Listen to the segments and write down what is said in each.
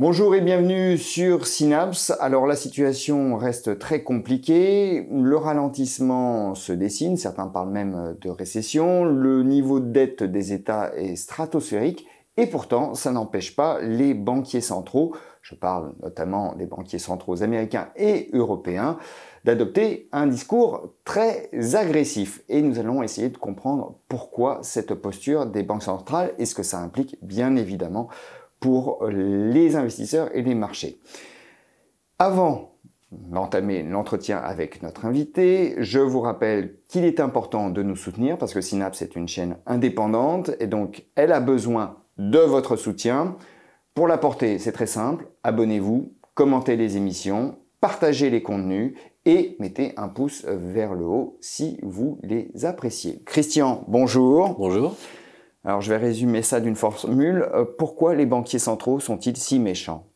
Bonjour et bienvenue sur Synapse. Alors la situation reste très compliquée, le ralentissement se dessine, certains parlent même de récession, le niveau de dette des États est stratosphérique et pourtant ça n'empêche pas les banquiers centraux, je parle notamment des banquiers centraux américains et européens, d'adopter un discours très agressif. Et nous allons essayer de comprendre pourquoi cette posture des banques centrales et ce que ça implique bien évidemment pour les investisseurs et les marchés. Avant d'entamer l'entretien avec notre invité, je vous rappelle qu'il est important de nous soutenir parce que Synapse est une chaîne indépendante et donc elle a besoin de votre soutien. Pour la porter, c'est très simple, abonnez-vous, commentez les émissions, partagez les contenus et mettez un pouce vers le haut si vous les appréciez. Christian, bonjour. Bonjour. Alors je vais résumer ça d'une formule. Euh, pourquoi les banquiers centraux sont-ils si méchants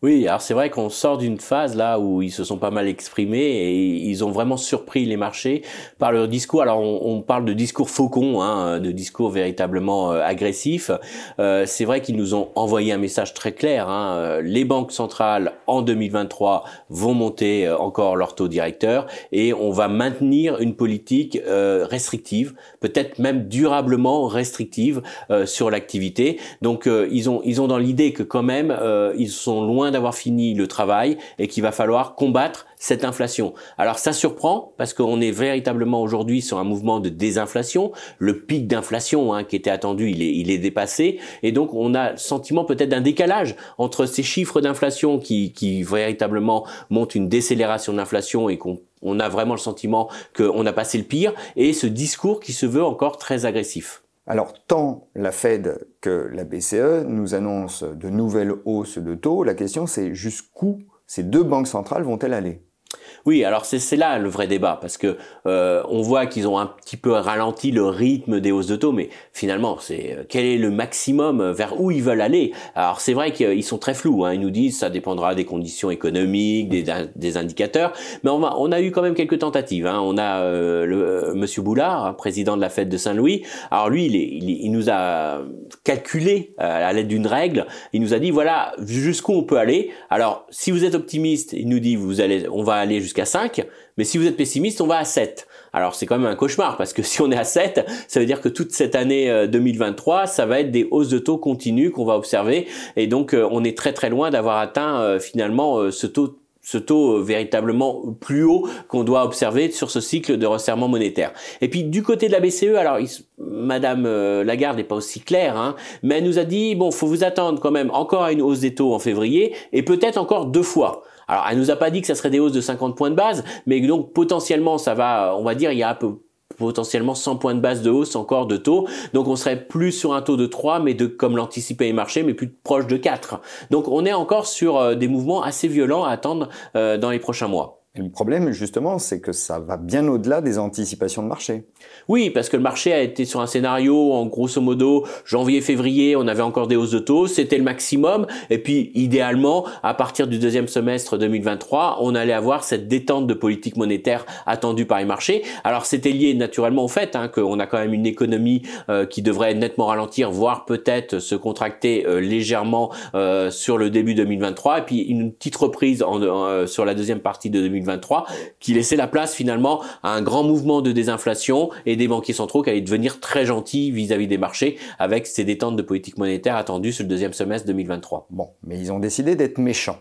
oui, alors c'est vrai qu'on sort d'une phase là où ils se sont pas mal exprimés et ils ont vraiment surpris les marchés par leur discours. Alors on, on parle de discours faucon, hein, de discours véritablement euh, agressifs. agressif. Euh, c'est vrai qu'ils nous ont envoyé un message très clair. Hein. Les banques centrales en 2023 vont monter euh, encore leur taux directeur et on va maintenir une politique euh, restrictive, peut-être même durablement restrictive euh, sur l'activité. Donc ils ont ils ont dans l'idée que quand même ils sont loin d'avoir fini le travail et qu'il va falloir combattre cette inflation. Alors ça surprend parce qu'on est véritablement aujourd'hui sur un mouvement de désinflation. Le pic d'inflation hein, qui était attendu, il est, dépassé et donc on a le sentiment peut-être d'un décalage entre ces chiffres d'inflation qui, qui véritablement montrent une décélération d'inflation et qu'on on a vraiment le sentiment qu'on a passé le pire et ce discours qui se veut encore très agressif. Alors, tant la Fed que la BCE nous annoncent de nouvelles hausses de taux, la question c'est jusqu'où ces deux banques centrales vont-elles aller oui, alors c'est là le vrai débat, parce que euh, on voit qu'ils ont un petit peu ralenti le rythme des hausses de taux, mais finalement, c'est euh, quel est le maximum euh, vers où ils veulent aller Alors c'est vrai qu'ils sont très flous, hein, ils nous disent ça dépendra des conditions économiques, des, indicateurs, mais on, on a eu quand même quelques tentatives. Hein. On a euh, le, Monsieur Boulard, hein, président de la Fête de Saint-Louis. Alors lui, il, il, nous a calculé à l'aide d'une règle. Il nous a dit voilà jusqu'où on peut aller. Alors si vous êtes optimiste, il nous dit vous allez, on va aller jusqu'à 5, mais si vous êtes pessimiste, on va à 7. Alors c'est quand même un cauchemar, parce que si on est à 7, ça veut dire que toute cette année 2023, euh, ça va être des hausses de taux continues qu'on va observer, et donc euh, on est très très loin d'avoir atteint euh, finalement ce taux ce taux véritablement plus haut qu'on doit observer sur ce cycle de resserrement monétaire. Et puis du côté de la BCE, alors Madame Lagarde n'est pas aussi claire, hein, mais elle nous a dit bon, faut vous attendre quand même encore à une hausse des taux en février et peut-être encore deux fois. Alors, elle nous a pas dit que ça serait des hausses de 50 points de base, mais donc potentiellement, ça va, on va dire, il y a potentiellement 100 points de base de hausse encore de taux. Donc on serait plus sur un taux de 3, mais de, comme l'anticipait les marchés, mais plus proche de 4. Donc on est encore sur euh, des mouvements assez violents à attendre euh, dans les prochains mois le problème, justement, c'est que ça va bien au-delà des anticipations de marché. Oui, parce que le marché a été sur un scénario, en grosso modo, janvier-février, on avait encore des hausses de taux, c'était le maximum. Et puis, idéalement, à partir du deuxième semestre 2023, on allait avoir cette détente de politique monétaire attendue par les marchés. Alors, c'était lié naturellement au fait hein, qu'on a quand même une économie euh, qui devrait nettement ralentir, voire peut-être se contracter euh, légèrement euh, sur le début 2023. Et puis, une petite reprise en, sur la deuxième partie de 2023 qui laissait la place finalement à un grand mouvement de désinflation et des banquiers centraux qui allaient devenir très gentils vis-à-vis des marchés avec ces détentes de politique monétaire attendues sur le deuxième semestre 2023. Bon, mais ils ont décidé d'être méchants,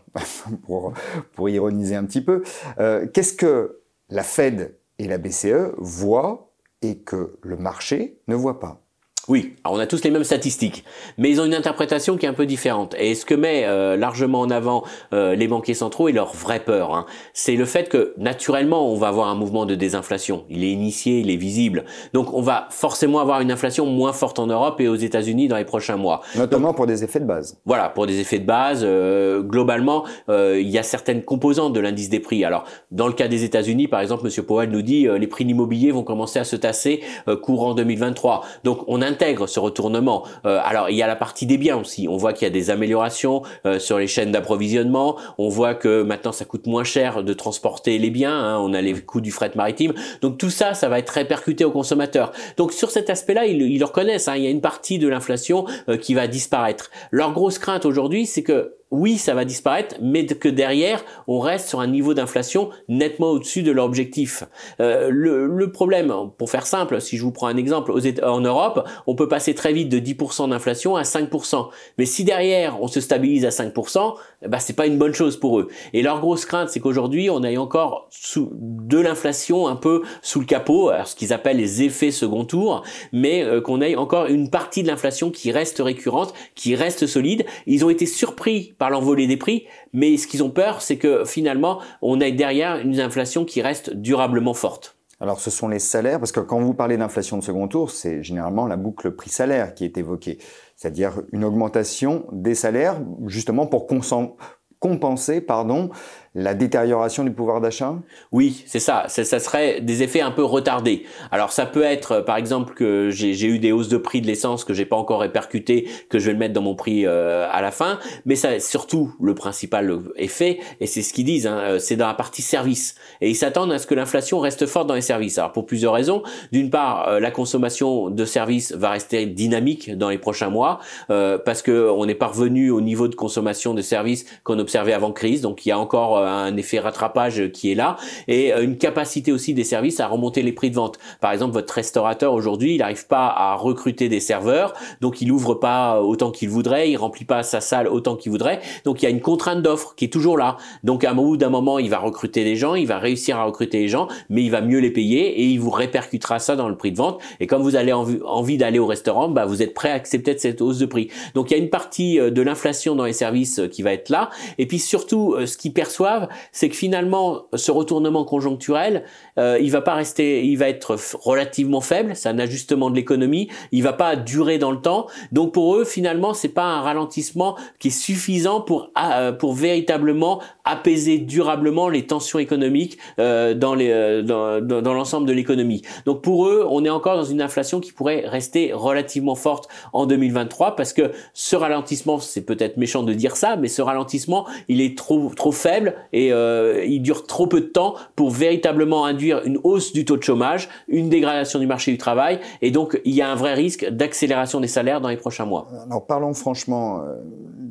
pour, ironiser un petit peu. Euh, qu'est-ce que la Fed et la BCE voient et que le marché ne voit pas oui, on a tous les mêmes statistiques, mais ils ont une interprétation qui est un peu différente. Et ce que met euh, largement en avant euh, les banquiers centraux et leur vraie peur, hein. c'est le fait que naturellement on va avoir un mouvement de désinflation. Il est initié, il est visible. Donc on va forcément avoir une inflation moins forte en Europe et aux États-Unis dans les prochains mois. Notamment pour des effets de base. Voilà, pour des effets de base. Euh, globalement, il y a certaines composantes de l'indice des prix. Alors dans le cas des États-Unis, par exemple, Monsieur Powell nous dit les prix de vont commencer à se tasser courant 2023. Donc on a intègre ce retournement. Euh, alors il y a la partie des biens aussi. On voit qu'il y a des améliorations euh, sur les chaînes d'approvisionnement. On voit que maintenant ça coûte moins cher de transporter les biens. Hein. On a les coûts du fret maritime. Donc tout ça, ça va être répercuté aux consommateurs. Donc sur cet aspect-là, ils, le reconnaissent. Hein. Il y a une partie de l'inflation euh, qui va disparaître. Leur grosse crainte aujourd'hui, c'est que oui, ça va disparaître, mais que derrière, on reste sur un niveau d'inflation nettement au-dessus de leur objectif. Euh, le, problème, pour faire simple, si je vous prends un exemple, aux en Europe, on peut passer très vite de 10% d'inflation à 5%. Mais si derrière, on se stabilise à 5%, eh bah, ben, c'est pas une bonne chose pour eux. Et leur grosse crainte, c'est qu'aujourd'hui, on aille encore sous, de l'inflation un peu sous le capot, ce qu'ils appellent les effets second tour, mais euh, qu'on aille encore une partie de l'inflation qui reste récurrente, qui reste solide. Ils ont été surpris par l'envolée des prix, mais ce qu'ils ont peur, c'est que finalement, on ait derrière une inflation qui reste durablement forte. Alors ce sont les salaires, parce que quand vous parlez d'inflation de second tour, c'est généralement la boucle prix-salaire qui est évoquée, c'est-à-dire une augmentation des salaires justement pour compenser pardon, la détérioration du pouvoir d'achat Oui, c'est ça. ça. ça. serait des effets un peu retardés. Alors ça peut être, euh, par exemple, que j'ai eu des hausses de prix de l'essence que j'ai pas encore répercutées, que je vais le mettre dans mon prix euh, à la fin. Mais ça, surtout, le principal effet, et c'est ce qu'ils disent, hein, euh, c'est dans la partie service. Et ils s'attendent à ce que l'inflation reste forte dans les services. Alors pour plusieurs raisons. D'une part, la consommation de services va rester dynamique dans les prochains mois parce que on est pas au niveau de consommation de services qu'on observait avant crise. Donc il y a encore un effet rattrapage qui est là et euh, une capacité aussi des services à remonter les prix de vente. Par exemple, votre restaurateur aujourd'hui, il n'arrive pas à recruter des serveurs, donc il ouvre pas autant qu'il voudrait, il remplit pas sa salle autant qu'il voudrait, donc il y a une contrainte d'offre qui est toujours là. Donc à un bout d'un moment, il va recruter des gens, il va réussir à recruter des gens, mais il va mieux les payer et il vous répercutera ça dans le prix de vente. Et comme vous avez envie d'aller au restaurant, bah vous êtes prêt à accepter cette hausse de prix. Donc il y a une partie euh, de l'inflation dans les services euh, qui va être là, et puis surtout ce qu'ils perçoivent c'est que finalement ce retournement conjoncturel, euh, il va pas rester, il va être relativement faible, c'est un ajustement de l'économie, il va pas durer dans le temps. Donc pour eux finalement c'est pas un ralentissement qui est suffisant pour ah, euh, pour véritablement apaiser durablement les tensions économiques euh, dans les dans l'ensemble de l'économie. Donc pour eux on est encore dans une inflation qui pourrait rester relativement forte en 2023 parce que ce ralentissement c'est peut-être méchant de dire ça, mais ce ralentissement il est trop trop faible et euh, il dure trop peu de temps pour véritablement induire une hausse du taux de chômage, une dégradation du marché du travail, et donc il y a un vrai risque d'accélération des salaires dans les prochains mois. Alors parlons franchement, euh,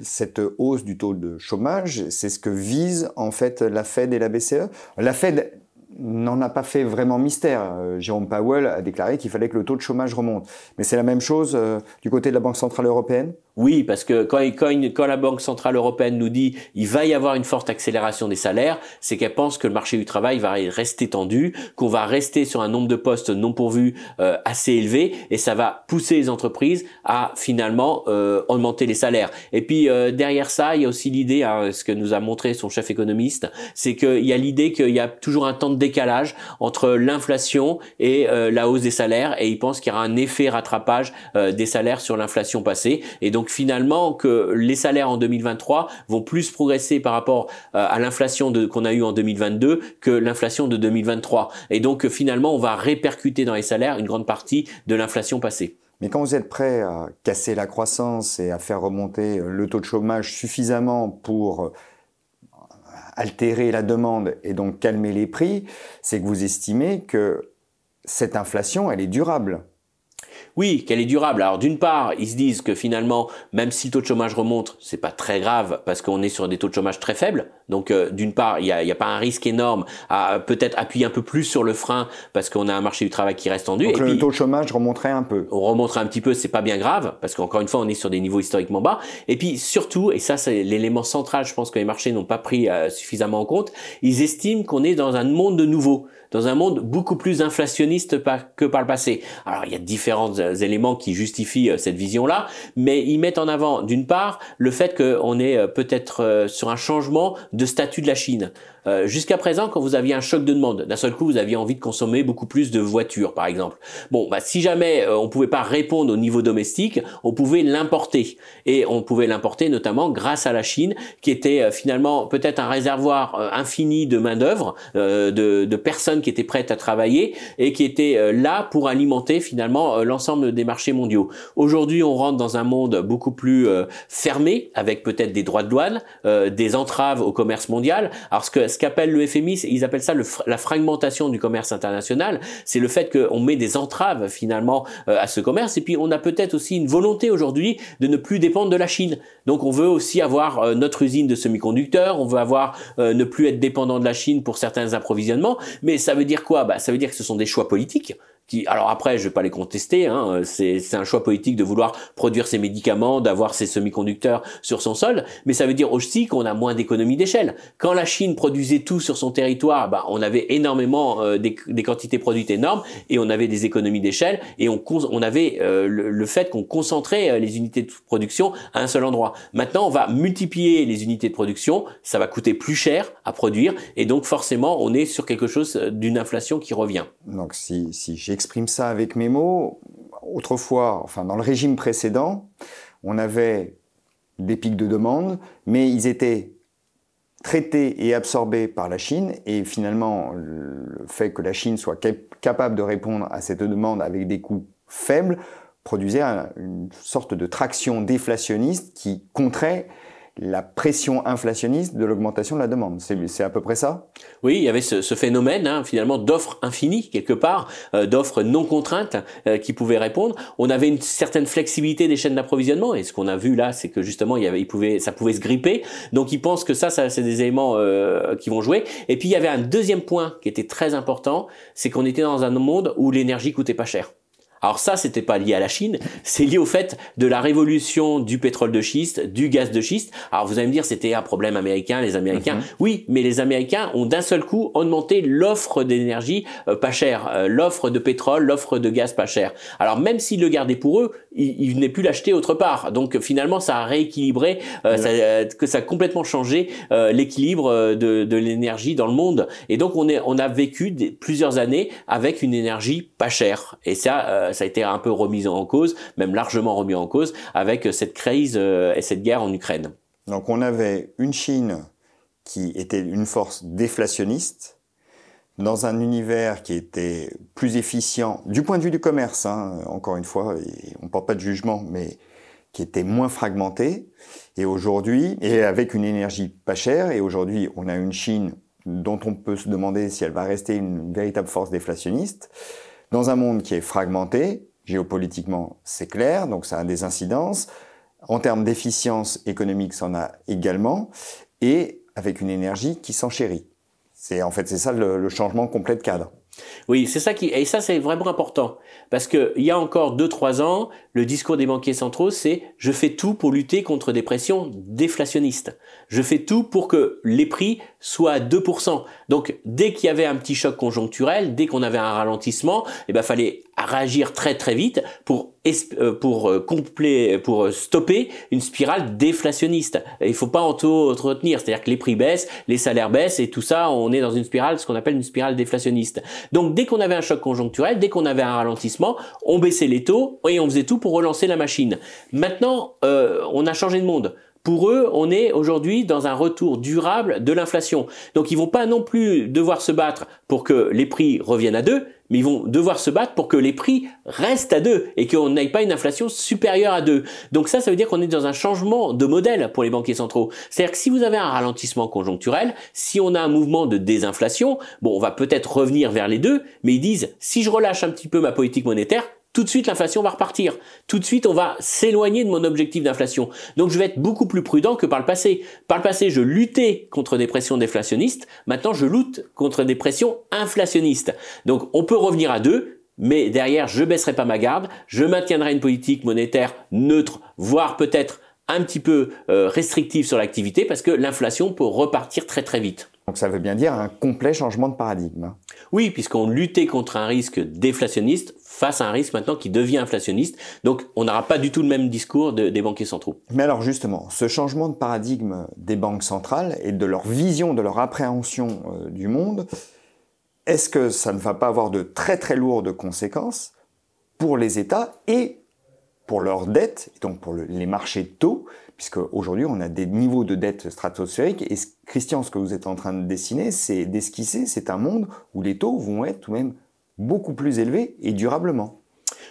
cette hausse du taux de chômage, c'est ce que vise en fait la Fed et la BCE. La Fed n'en a pas fait vraiment mystère. Euh, Jérôme Powell a déclaré qu'il fallait que le taux de chômage remonte. Mais c'est la même chose euh, du côté de la Banque Centrale Européenne Oui, parce que quand, quand, la Banque Centrale Européenne nous dit il va y avoir une forte accélération des salaires, c'est qu'elle pense que le marché du travail va rester tendu, qu'on va rester sur un nombre de postes non pourvus euh, assez élevé, et ça va pousser les entreprises à finalement augmenter les salaires. Et puis derrière ça, il y a aussi l'idée, hein, ce que nous a montré son chef économiste, c'est qu'il y a l'idée qu'il y a toujours un temps de décalage entre l'inflation et euh, la hausse des salaires et il pense qu'il y aura un effet rattrapage euh, des salaires sur l'inflation passée et donc finalement que les salaires en 2023 vont plus progresser par rapport euh, à l'inflation qu'on a eu en 2022 que l'inflation de 2023 et donc finalement on va répercuter dans les salaires une grande partie de l'inflation passée. Mais quand vous êtes prêt à casser la croissance et à faire remonter le taux de chômage suffisamment pour altérer la demande et donc calmer les prix, c'est que vous estimez que cette inflation, elle est durable. Oui, qu'elle est durable. Alors d'une part, ils se disent que finalement, même si le taux de chômage remonte, c'est pas très grave parce qu'on est sur des taux de chômage très faibles. Donc euh, d'une part, il n'y a, a, pas un risque énorme à peut-être appuyer un peu plus sur le frein parce qu'on a un marché du travail qui reste tendu. Donc le taux de chômage remonterait un peu. On remonterait un petit peu, c'est pas bien grave parce qu'encore une fois, on est sur des niveaux historiquement bas. Et puis surtout, et ça c'est l'élément central, je pense que les marchés n'ont pas pris euh, suffisamment en compte, ils estiment qu'on est dans un monde de nouveau dans un monde beaucoup plus inflationniste que par le passé. Alors il y a différents euh, éléments qui justifient cette vision-là, mais ils mettent en avant d'une part le fait qu'on est peut-être sur un changement de statut de la Chine, euh, jusqu'à présent, quand vous aviez un choc de demande, d'un seul coup, vous aviez envie de consommer beaucoup plus de voitures, par exemple. Bon, bah, si jamais euh, on pouvait pas répondre au niveau domestique, on pouvait l'importer. Et on pouvait l'importer notamment grâce à la Chine, qui était euh, finalement peut-être un réservoir euh, infini de main-d'œuvre, de, de, personnes qui étaient prêtes à travailler et qui étaient là pour alimenter finalement l'ensemble des marchés mondiaux. Aujourd'hui, on rentre dans un monde beaucoup plus fermé, avec peut-être des droits de douane, des entraves au commerce mondial. Alors, ce que ce qu'appelle le FMI, ils appellent ça la fragmentation du commerce international. C'est le fait qu'on met des entraves finalement euh, à ce commerce. Et puis on a peut-être aussi une volonté aujourd'hui de ne plus dépendre de la Chine. Donc on veut aussi avoir euh, notre usine de semi-conducteurs, on veut avoir euh, ne plus être dépendant de la Chine pour certains approvisionnements. Mais ça veut dire quoi bah, Ça veut dire que ce sont des choix politiques alors après, je ne vais pas les contester. Hein, c'est un choix politique de vouloir produire ces médicaments, d'avoir ses semi-conducteurs sur son sol. Mais ça veut dire aussi qu'on a moins d'économies d'échelle. Quand la Chine produisait tout sur son territoire, bah, on avait énormément euh, des, quantités produites énormes et on avait des économies d'échelle et on, avait euh, le, fait qu'on concentrait euh, les unités de production à un seul endroit. Maintenant, on va multiplier les unités de production. Ça va coûter plus cher à produire et donc forcément, on est sur quelque chose d'une inflation qui revient. Donc si si j'exprime ça avec mes mots. Autrefois, enfin dans le régime précédent, on avait des pics de demande, mais ils étaient traités et absorbés par la Chine. Et finalement, le fait que la Chine soit capable de répondre à cette demande avec des coûts faibles produisait une sorte de traction déflationniste qui contrait la pression inflationniste de l'augmentation de la demande. C'est à peu près ça Oui, il y avait ce, phénomène hein, finalement d'offres infinies quelque part, euh, d'offres non contraintes euh, qui pouvaient répondre. On avait une certaine flexibilité des chaînes d'approvisionnement et ce qu'on a vu là, c'est que justement il pouvait, ça pouvait se gripper. Donc ils pensent que ça, c'est des éléments euh, qui vont jouer. Et puis il y avait un deuxième point qui était très important, c'est qu'on était dans un monde où l'énergie coûtait pas cher. Alors ça, c'était pas lié à la Chine, c'est lié au fait de la révolution du pétrole de schiste, du gaz de schiste. Alors vous allez me dire, c'était un problème américain, les Américains. Mhm. Oui, mais les Américains ont d'un seul coup augmenté l'offre d'énergie euh, pas chère, euh, l'offre de pétrole, l'offre de gaz pas chère. Alors même s'ils le gardaient pour eux, ils, ils plus l'acheter autre part. Donc finalement, ça a rééquilibré, euh, ça, que ça a complètement changé l'équilibre de, l'énergie dans le monde. Et donc on, est, on a vécu plusieurs années avec une énergie pas chère. Et ça euh, ça a été un peu remis en cause, même largement remis en cause, avec euh, cette crise euh, et cette guerre en Ukraine. Donc on avait une Chine qui était une force déflationniste dans un univers qui était plus efficient du point de vue du commerce, hein, encore une fois, on ne porte pas de jugement, mais qui était moins fragmenté. Et aujourd'hui, et avec une énergie pas chère, et aujourd'hui on a une Chine dont on peut se demander si elle va rester une véritable force déflationniste. Dans un monde qui est fragmenté, géopolitiquement c'est clair, donc ça a des incidences, en termes d'efficience économique ça en a également, et avec une énergie qui s'enchérit. C'est en fait c'est ça le changement complet de cadre. Oui, c'est ça qui et ça c'est vraiment important parce que il y a encore 2-3 ans, le discours des banquiers centraux c'est je fais tout pour lutter contre des pressions déflationnistes. Je fais tout pour que les prix soient à 2 Donc dès qu'il y avait un petit choc conjoncturel, dès qu'on avait un ralentissement, eh ben fallait à réagir très très vite pour euh, pour euh, compléter, pour euh, stopper une spirale déflationniste. Il faut pas tout entretenir cest c'est-à-dire que les prix baissent, les salaires baissent et tout ça, on est dans une spirale, ce qu'on appelle une spirale déflationniste. Donc dès qu'on avait un choc conjoncturel, dès qu'on avait un ralentissement, on baissait les taux et on faisait tout pour relancer la machine. Maintenant, euh, on a changé de monde. Pour eux, on est aujourd'hui dans un retour durable de l'inflation. Donc ils vont pas non plus devoir se battre pour que les prix reviennent à deux, mais ils vont devoir se battre pour que les prix restent à deux et qu'on n'aille pas une inflation supérieure à deux. Donc ça, ça veut dire qu'on est dans un changement de modèle pour les banquiers centraux. C'est-à-dire que si vous avez un ralentissement conjoncturel, si on a un mouvement de désinflation, bon, on va peut-être revenir vers les deux, mais ils disent, si je relâche un petit peu ma politique monétaire, tout de suite l'inflation va repartir. Tout de suite, on va s'éloigner de mon objectif d'inflation. Donc je vais être beaucoup plus prudent que par le passé. Par le passé, je luttais contre des pressions déflationnistes. Maintenant, je lutte contre des pressions inflationnistes. Donc on peut revenir à deux, mais derrière, je baisserai pas ma garde. Je maintiendrai une politique monétaire neutre, voire peut-être un petit peu euh, restrictive sur l'activité parce que l'inflation peut repartir très très vite. Donc ça veut bien dire un complet changement de paradigme. Oui, puisqu'on luttait contre un risque déflationniste face à un risque maintenant qui devient inflationniste. Donc on n'aura pas du tout le même discours des banquiers centraux. Mais alors justement, ce changement de paradigme des banques centrales et de leur vision, de leur appréhension euh, du monde, est-ce que ça ne va pas avoir de très très lourdes conséquences pour les États et pour leurs dettes, et donc pour les marchés de taux puisque aujourd'hui on a des niveaux de dette stratosphériques. Et Christian, ce que vous êtes en train de dessiner, c'est d'esquisser, c'est un monde où les taux vont être tout de même beaucoup plus élevés et durablement.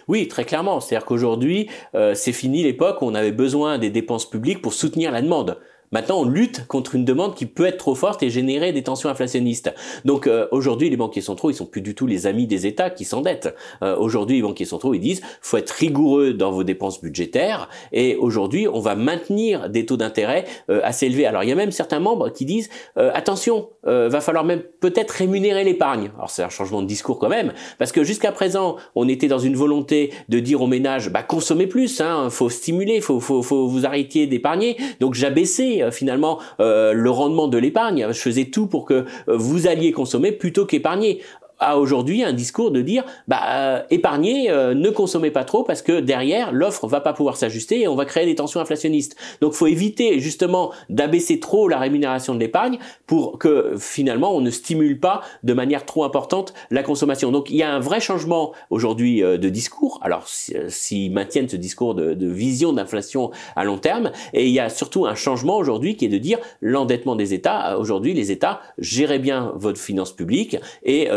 Oui, très clairement. C'est-à-dire qu'aujourd'hui, euh, c'est fini l'époque où on avait besoin des dépenses publiques pour soutenir la demande. Maintenant, on lutte contre une demande qui peut être trop forte et générer des tensions inflationnistes. Donc euh, aujourd'hui, les banquiers centraux, ils sont plus du tout les amis des États qui s'endettent. Euh, aujourd'hui, les banquiers centraux, ils disent faut être rigoureux dans vos dépenses budgétaires. Et aujourd'hui, on va maintenir des taux d'intérêt euh, assez élevés. Alors il y a même certains membres qui disent attention, va falloir même peut-être rémunérer l'épargne. Alors c'est un changement de discours quand même, parce que jusqu'à présent, on était dans une volonté de dire aux ménages bah consommez plus, hein, faut stimuler, faut faut, faut vous arrêter d'épargner. Donc j'abaissais euh, finalement euh, le rendement de l'épargne. Je faisais tout pour que euh, vous alliez consommer plutôt qu'épargner a aujourd'hui un discours de dire bah, euh, épargnez, euh, ne consommez pas trop parce que derrière l'offre va pas pouvoir s'ajuster et on va créer des tensions inflationnistes. Donc faut éviter justement d'abaisser trop la rémunération de l'épargne pour que finalement on ne stimule pas de manière trop importante la consommation. Donc il y a un vrai changement aujourd'hui euh, de discours. Alors euh, s'ils maintiennent ce discours de, vision d'inflation à long terme et il y a surtout un changement aujourd'hui qui est de dire l'endettement des États. Aujourd'hui les États gérez bien votre finance publique et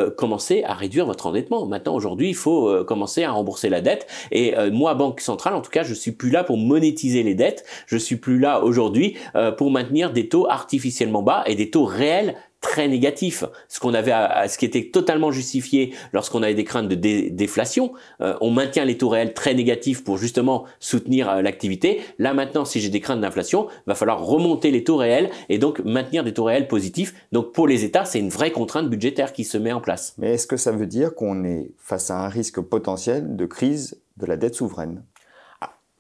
à réduire votre endettement. Maintenant, aujourd'hui, il faut euh, commencer à rembourser la dette. Et euh, moi, Banque Centrale, en tout cas, je suis plus là pour monétiser les dettes. Je suis plus là aujourd'hui euh, pour maintenir des taux artificiellement bas et des taux réels très négatif, ce qu'on ce qui était totalement justifié lorsqu'on avait des craintes de déflation. Euh, on maintient les taux réels très négatifs pour justement soutenir euh, l'activité. Là maintenant, si j'ai des craintes d'inflation, va falloir remonter les taux réels et donc maintenir des taux réels positifs. Donc pour les États, c'est une vraie contrainte budgétaire qui se met en place. Mais est-ce que ça veut dire qu'on est face à un risque potentiel de crise de la dette souveraine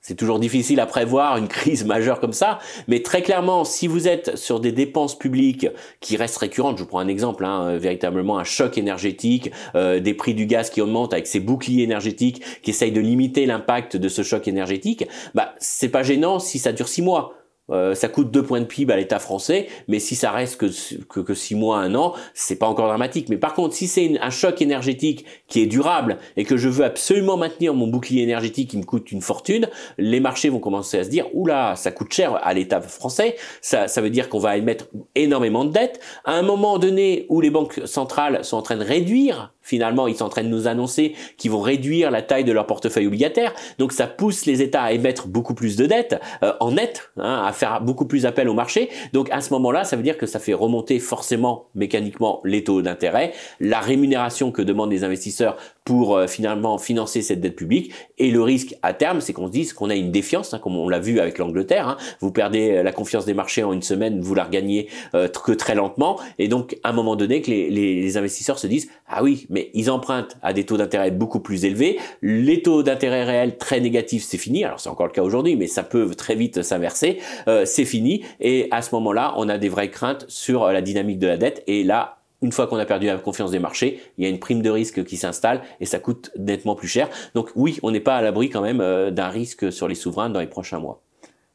c'est toujours difficile à prévoir une crise majeure comme ça, mais très clairement, si vous êtes sur des dépenses publiques qui restent récurrentes, je vous prends un exemple, hein, euh, véritablement un choc énergétique, euh, des prix du gaz qui augmentent avec ces boucliers énergétiques qui essayent de limiter l'impact de ce choc énergétique, bah c'est pas gênant si ça dure six mois. Euh, ça coûte deux points de PIB à l'État français, mais si ça reste que, que, 6 mois, un an, c'est pas encore dramatique. Mais par contre, si c'est un choc énergétique qui est durable et que je veux absolument maintenir mon bouclier énergétique qui me coûte une fortune, les marchés vont commencer à se dire, oula, ça coûte cher à l'État français, ça, ça veut dire qu'on va émettre énormément de dettes. À un moment donné où les banques centrales sont en train de réduire finalement, ils sont en train de nous annoncer qu'ils vont réduire la taille de leur portefeuille obligataire. Donc ça pousse les États à émettre beaucoup plus de dettes euh, en net, hein, à faire beaucoup plus appel au marché. Donc à ce moment-là, ça veut dire que ça fait remonter forcément mécaniquement les taux d'intérêt, la rémunération que demandent les investisseurs pour euh, finalement financer cette dette publique. Et le risque à terme, c'est qu'on se dise qu'on a une défiance, hein, comme on l'a vu avec l'Angleterre. Hein. Vous perdez euh, la confiance des marchés en une semaine, vous la regagnez euh, que très lentement. Et donc, à un moment donné, que les, investisseurs se disent ah oui, mais ils empruntent à des taux d'intérêt beaucoup plus élevés. Les taux d'intérêt réels très négatifs, c'est fini. Alors c'est encore le cas aujourd'hui, mais ça peut très vite s'inverser. c'est fini. Et à ce moment-là, on a des vraies craintes sur la dynamique de la dette. Et là, une fois qu'on a perdu la confiance des marchés, il y a une prime de risque qui s'installe et ça coûte nettement plus cher. Donc oui, on n'est pas à l'abri quand même euh, d'un risque sur les souverains dans les prochains mois.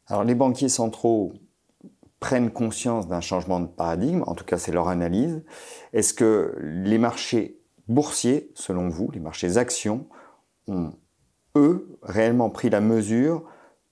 Alors les banquiers centraux prennent conscience d'un changement de paradigme, en tout cas c'est leur analyse. Est-ce que les marchés boursiers, selon vous, les marchés actions, ont eux réellement pris la mesure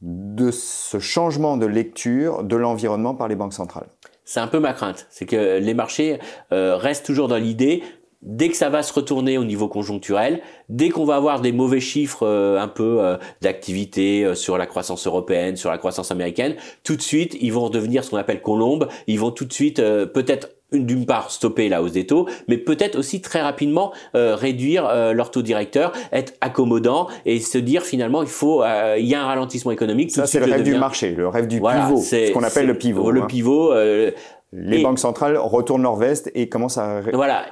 de ce changement de lecture de l'environnement par les banques centrales c'est un peu ma crainte, c'est que les marchés euh, restent toujours dans l'idée dès que ça va se retourner au niveau conjoncturel, dès qu'on va avoir des mauvais chiffres euh, un peu euh, d'activité sur la croissance européenne, sur la croissance américaine, tout de suite, ils vont redevenir ce qu'on appelle colombes, ils vont tout de suite peut-être d'une part stopper la hausse des taux, mais peut-être aussi très rapidement euh, réduire euh, leur taux directeur, être accommodant et se dire finalement il faut, euh, il y a un ralentissement économique. Ça c'est le rêve du marché, le rêve du pivot, ce qu'on appelle le pivot. Le hein. pivot. les banques centrales retournent leur veste et commencent à. Voilà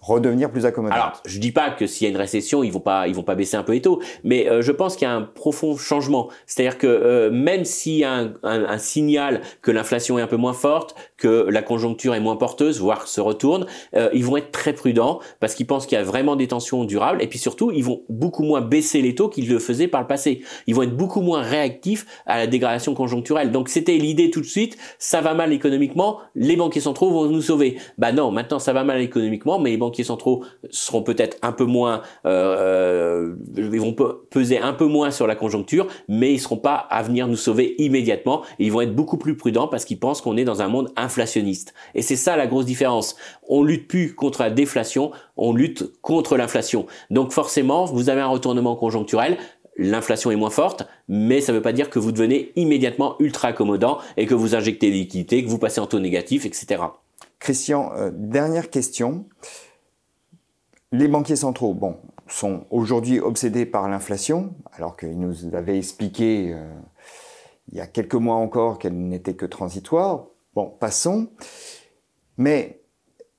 redevenir plus à Alors, je dis pas que s'il y a une récession, ils vont pas, ils vont pas baisser un peu les taux, mais euh, je pense qu'il y a un profond changement. C'est-à-dire que euh, même s'il y a un, un, signal que l'inflation est un peu moins forte, que la conjoncture est moins porteuse, voire se retourne, euh, ils vont être très prudents parce qu'ils pensent qu'il y a vraiment des tensions durables, et puis surtout, ils vont beaucoup moins baisser les taux qu'ils le faisaient par le passé. Ils vont être beaucoup moins réactifs à la dégradation conjoncturelle. Donc, c'était l'idée tout de suite, ça va mal économiquement, les banquiers centraux vont nous sauver. Bah non, maintenant ça va mal économiquement, mais les banquiers qui sont trop, seront peut-être un peu moins, euh, euh, ils vont peser un peu moins sur la conjoncture, mais ils seront pas à venir nous sauver immédiatement. ils vont être beaucoup plus prudents parce qu'ils pensent qu'on est dans un monde inflationniste. Et c'est ça la grosse différence. On lutte plus contre la déflation, on lutte contre l'inflation. Donc forcément, vous avez un retournement conjoncturel, l'inflation est moins forte, mais ça ne veut pas dire que vous devenez immédiatement ultra accommodant et que vous injectez des liquidités, que vous passez en taux négatif, etc. Christian, euh, dernière question. Les banquiers centraux, bon, sont aujourd'hui obsédés par l'inflation, alors qu'ils nous avaient expliqué euh, il y a quelques mois encore qu'elle n'était que transitoire. Bon, passons. Mais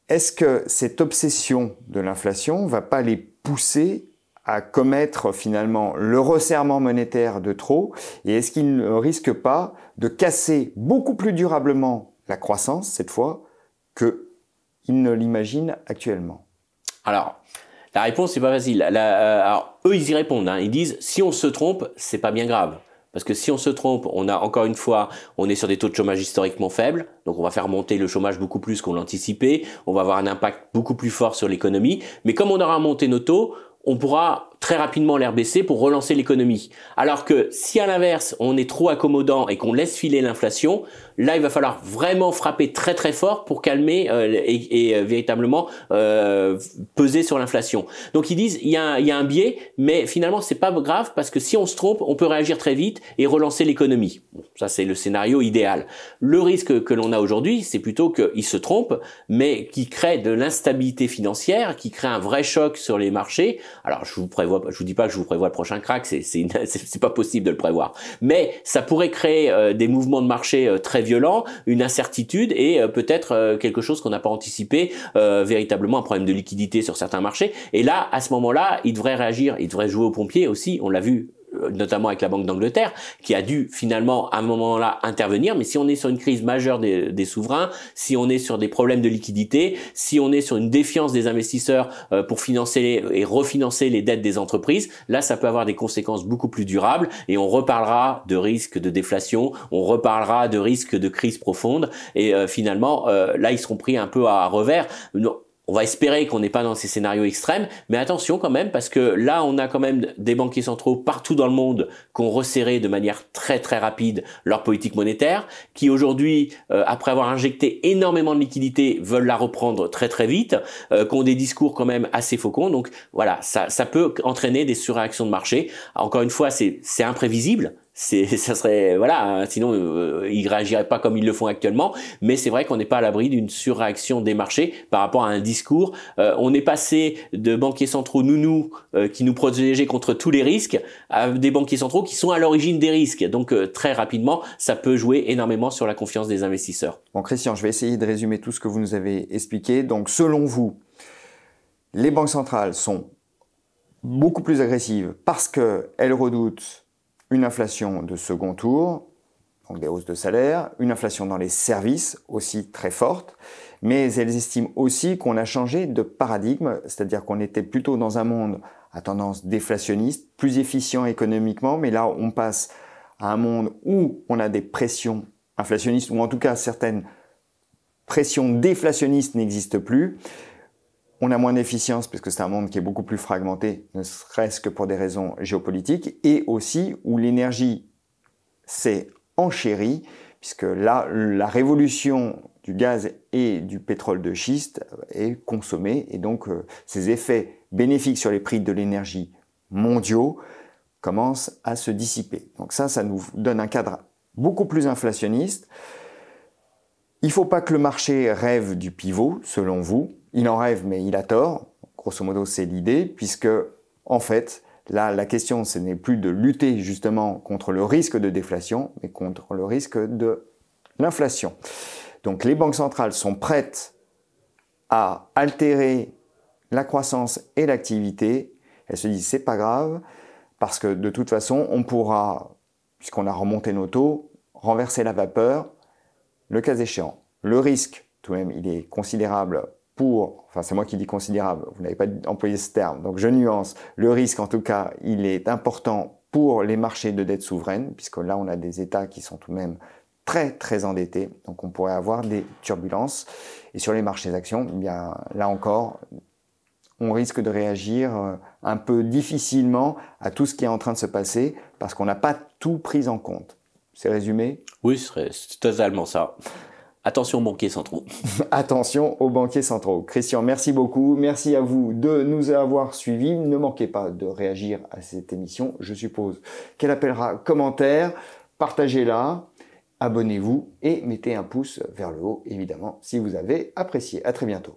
est-ce que cette obsession de l'inflation va pas les pousser à commettre finalement le resserrement monétaire de trop et est-ce qu'ils ne risquent pas de casser beaucoup plus durablement la croissance cette fois qu'ils ne l'imaginent actuellement alors, la réponse n'est pas facile. Euh, eux, ils y répondent. Hein. Ils disent, si on se trompe, c'est pas bien grave. Parce que si on se trompe, on a encore une fois, on est sur des taux de chômage historiquement faibles, donc on va faire monter le chômage beaucoup plus qu'on l'anticipait, on va avoir un impact beaucoup plus fort sur l'économie, mais comme on aura monté nos taux, on pourra très rapidement l'air baissé pour relancer l'économie. Alors que si à l'inverse, on est trop accommodant et qu'on laisse filer l'inflation, là, il va falloir vraiment frapper très très fort pour calmer euh, et, euh, véritablement euh, peser sur l'inflation. Donc ils disent, il y, a, un biais, mais finalement, c'est pas grave parce que si on se trompe, on peut réagir très vite et relancer l'économie. ça, c'est le scénario idéal. Le risque que l'on a aujourd'hui, c'est plutôt qu'ils se trompe mais qui crée de l'instabilité financière, qui crée un vrai choc sur les marchés. Alors, je vous prévois je vous dis pas que je vous prévois le prochain crack, c'est c'est pas possible de le prévoir. Mais ça pourrait créer euh, des mouvements de marché euh, très violents, une incertitude et euh, peut-être quelque chose qu'on n'a pas anticipé, véritablement un problème de liquidité sur certains marchés. Et là, à ce moment-là, il devrait réagir, il devrait jouer au pompier aussi. On l'a vu euh, notamment avec la Banque d'Angleterre, qui a dû finalement à un moment-là intervenir. Mais si on est sur une crise majeure des, souverains, si on est sur des problèmes de liquidité, si on est sur une défiance des investisseurs euh, pour financer et refinancer les dettes des entreprises, là, ça peut avoir des conséquences beaucoup plus durables. Et on reparlera de risques de déflation, on reparlera de risques de crise profonde. Et euh, finalement, là, ils seront pris un peu à, revers on va espérer qu'on n'est pas dans ces scénarios extrêmes, mais attention quand même parce que là on a quand même des banquiers centraux partout dans le monde qui ont resserré de manière très très rapide leur politique monétaire, qui aujourd'hui euh, après avoir injecté énormément de liquidités veulent la reprendre très très vite, euh, qui ont des discours quand même assez faucons. Donc voilà, ça, ça peut entraîner des surréactions de marché. Encore une fois, c'est imprévisible, ça serait voilà hein, sinon euh, ils réagiraient pas comme ils le font actuellement mais c'est vrai qu'on n'est pas à l'abri d'une surréaction des marchés par rapport à un discours euh, on est passé de banquiers centraux nounous euh, qui nous protégeaient contre tous les risques à des banquiers centraux qui sont à l'origine des risques donc euh, très rapidement ça peut jouer énormément sur la confiance des investisseurs bon Christian je vais essayer de résumer tout ce que vous nous avez expliqué donc selon vous les banques centrales sont beaucoup plus agressives parce qu'elles redoutent une inflation de second tour, donc des hausses de salaire, une inflation dans les services aussi très forte, mais elles estiment aussi qu'on a changé de paradigme, c'est-à-dire qu'on était plutôt dans un monde à tendance déflationniste, plus efficient économiquement, mais là on passe à un monde où on a des pressions inflationnistes, ou en tout cas certaines pressions déflationnistes n'existent plus, on a moins d'efficience puisque c'est un monde qui est beaucoup plus fragmenté, ne serait-ce que pour des raisons géopolitiques, et aussi où l'énergie s'est enchérie, puisque là, la révolution du gaz et du pétrole de schiste est consommée, et donc euh, ces effets bénéfiques sur les prix de l'énergie mondiaux commencent à se dissiper. Donc ça, ça nous donne un cadre beaucoup plus inflationniste. Il ne faut pas que le marché rêve du pivot, selon vous il en rêve, mais il a tort. Grosso modo, c'est l'idée, puisque, en fait, là, la question, ce n'est plus de lutter justement contre le risque de déflation, mais contre le risque de l'inflation. Donc, les banques centrales sont prêtes à altérer la croissance et l'activité. Elles se disent, c'est pas grave, parce que de toute façon, on pourra, puisqu'on a remonté nos taux, renverser la vapeur, le cas échéant. Le risque, tout de même, il est considérable enfin c'est moi qui dis considérable, vous n'avez pas employé ce terme, donc je nuance, le risque en tout cas, il est important pour les marchés de dette souveraine, puisque là on a des États qui sont tout de même très très endettés, donc on pourrait avoir des turbulences. Et sur les marchés d'actions, eh bien là encore, on risque de réagir euh, un peu difficilement à tout ce qui est en train de se passer, parce qu'on n'a pas tout pris en compte. C'est résumé Oui, c'est totalement ça. Attention aux banquiers centraux. Attention aux banquiers centraux. Christian, merci beaucoup. Merci à vous de nous avoir suivis. Ne manquez pas de réagir à cette émission, je suppose qu'elle appellera commentaire. Partagez-la, abonnez-vous et mettez un pouce vers le haut, évidemment, si vous avez apprécié. À très bientôt.